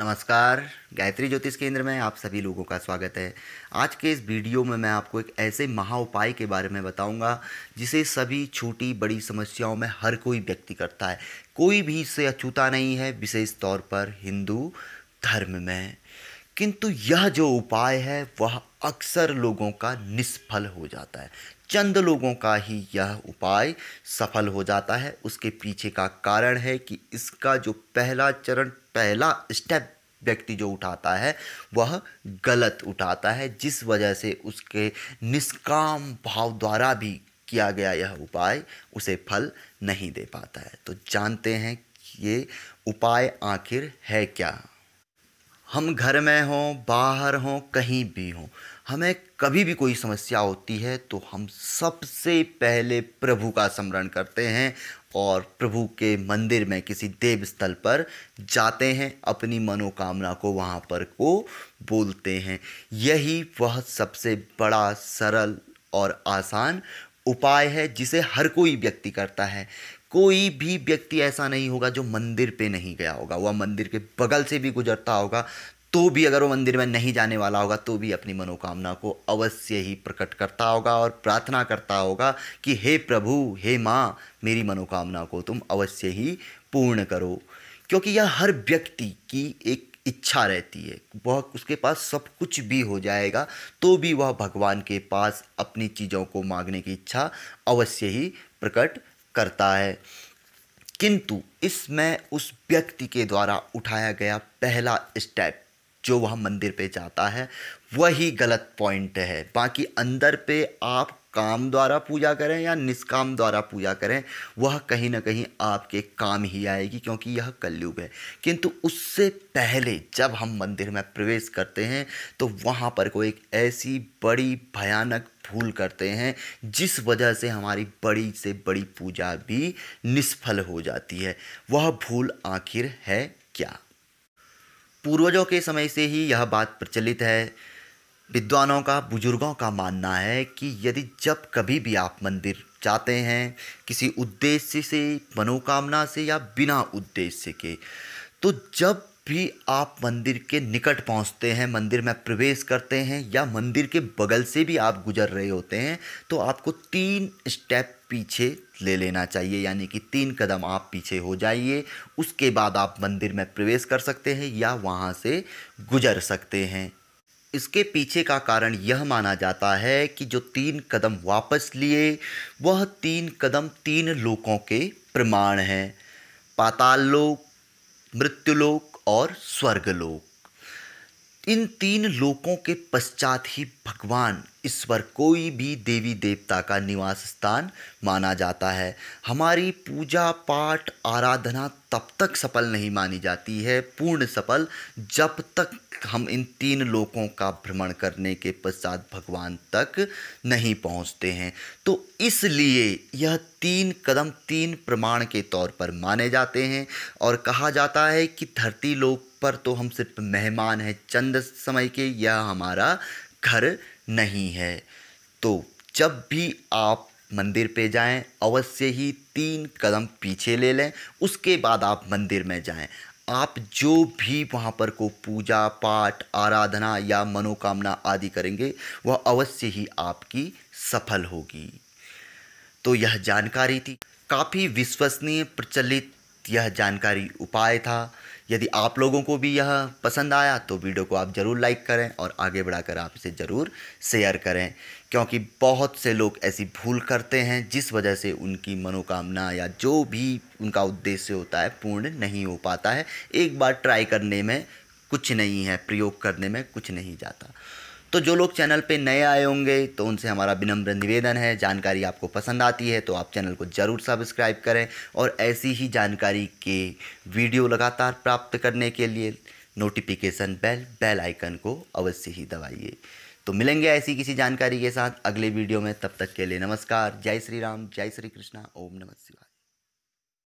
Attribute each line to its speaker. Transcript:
Speaker 1: नमस्कार गायत्री ज्योतिष केंद्र में आप सभी लोगों का स्वागत है आज के इस वीडियो में मैं आपको एक ऐसे महा उपाय के बारे में बताऊंगा जिसे सभी छोटी बड़ी समस्याओं में हर कोई व्यक्ति करता है कोई भी इससे अछूता नहीं है विशेष तौर पर हिंदू धर्म में किंतु यह जो उपाय है वह अक्सर लोगों का निष्फल हो जाता है चंद लोगों का ही यह उपाय सफल हो जाता है उसके पीछे का कारण है कि इसका जो पहला चरण पहला स्टेप व्यक्ति जो उठाता है वह गलत उठाता है जिस वजह से उसके निष्काम भाव द्वारा भी किया गया यह उपाय उसे फल नहीं दे पाता है तो जानते हैं कि ये उपाय आखिर है क्या हम घर में हों बाहर हों कहीं भी हों हमें कभी भी कोई समस्या होती है तो हम सबसे पहले प्रभु का स्मरण करते हैं और प्रभु के मंदिर में किसी देव स्थल पर जाते हैं अपनी मनोकामना को वहाँ पर को बोलते हैं यही वह सबसे बड़ा सरल और आसान उपाय है जिसे हर कोई व्यक्ति करता है कोई भी व्यक्ति ऐसा नहीं होगा जो मंदिर पे नहीं गया होगा वह मंदिर के बगल से भी गुजरता होगा तो भी अगर वो मंदिर में नहीं जाने वाला होगा तो भी अपनी मनोकामना को अवश्य ही प्रकट करता होगा और प्रार्थना करता होगा कि हे प्रभु हे माँ मेरी मनोकामना को तुम अवश्य ही पूर्ण करो क्योंकि यह हर व्यक्ति की एक इच्छा रहती है वह उसके पास सब कुछ भी हो जाएगा तो भी वह भगवान के पास अपनी चीज़ों को मांगने की इच्छा अवश्य ही प्रकट करता है किंतु इसमें उस व्यक्ति के द्वारा उठाया गया पहला स्टेप जो वह मंदिर पे जाता है वही गलत पॉइंट है बाकी अंदर पे आप काम द्वारा पूजा करें या निष्काम द्वारा पूजा करें वह कहीं ना कहीं आपके काम ही आएगी क्योंकि यह कलयुग है किंतु उससे पहले जब हम मंदिर में प्रवेश करते हैं तो वहाँ पर कोई एक ऐसी बड़ी भयानक भूल करते हैं जिस वजह से हमारी बड़ी से बड़ी पूजा भी निष्फल हो जाती है वह भूल आखिर है क्या पूर्वजों के समय से ही यह बात प्रचलित है विद्वानों का बुजुर्गों का मानना है कि यदि जब कभी भी आप मंदिर जाते हैं किसी उद्देश्य से मनोकामना से या बिना उद्देश्य के तो जब भी आप मंदिर के निकट पहुंचते हैं मंदिर में प्रवेश करते हैं या मंदिर के बगल से भी आप गुजर रहे होते हैं तो आपको तीन स्टेप पीछे ले लेना चाहिए यानी कि तीन कदम आप पीछे हो जाइए उसके बाद आप मंदिर में प्रवेश कर सकते हैं या वहाँ से गुजर सकते हैं इसके पीछे का कारण यह माना जाता है कि जो तीन कदम वापस लिए वह तीन कदम तीन लोकों के प्रमाण हैं पाताल लोक मृत्युलोक और स्वर्गलोक इन तीन लोकों के पश्चात ही भगवान ईश्वर कोई भी देवी देवता का निवास स्थान माना जाता है हमारी पूजा पाठ आराधना तब तक सफल नहीं मानी जाती है पूर्ण सफल जब तक हम इन तीन लोकों का भ्रमण करने के पश्चात भगवान तक नहीं पहुंचते हैं तो इसलिए यह तीन कदम तीन प्रमाण के तौर पर माने जाते हैं और कहा जाता है कि धरती लोक पर तो हम सिर्फ मेहमान हैं चंद समय के यह हमारा घर नहीं है तो जब भी आप मंदिर पे जाएं अवश्य ही तीन कदम पीछे ले लें उसके बाद आप मंदिर में जाएं आप जो भी वहाँ पर को पूजा पाठ आराधना या मनोकामना आदि करेंगे वह अवश्य ही आपकी सफल होगी तो यह जानकारी थी काफ़ी विश्वसनीय प्रचलित यह जानकारी उपाय था यदि आप लोगों को भी यह पसंद आया तो वीडियो को आप ज़रूर लाइक करें और आगे बढ़ाकर आप इसे ज़रूर शेयर करें क्योंकि बहुत से लोग ऐसी भूल करते हैं जिस वजह से उनकी मनोकामना या जो भी उनका उद्देश्य होता है पूर्ण नहीं हो पाता है एक बार ट्राई करने में कुछ नहीं है प्रयोग करने में कुछ नहीं जाता तो जो लोग चैनल पे नए आए होंगे तो उनसे हमारा विनम्र निवेदन है जानकारी आपको पसंद आती है तो आप चैनल को ज़रूर सब्सक्राइब करें और ऐसी ही जानकारी के वीडियो लगातार प्राप्त करने के लिए नोटिफिकेशन बेल बेल आइकन को अवश्य ही दबाइए तो मिलेंगे ऐसी किसी जानकारी के साथ अगले वीडियो में तब तक के लिए नमस्कार जय श्री राम जय श्री कृष्णा ओम नमः शिवाय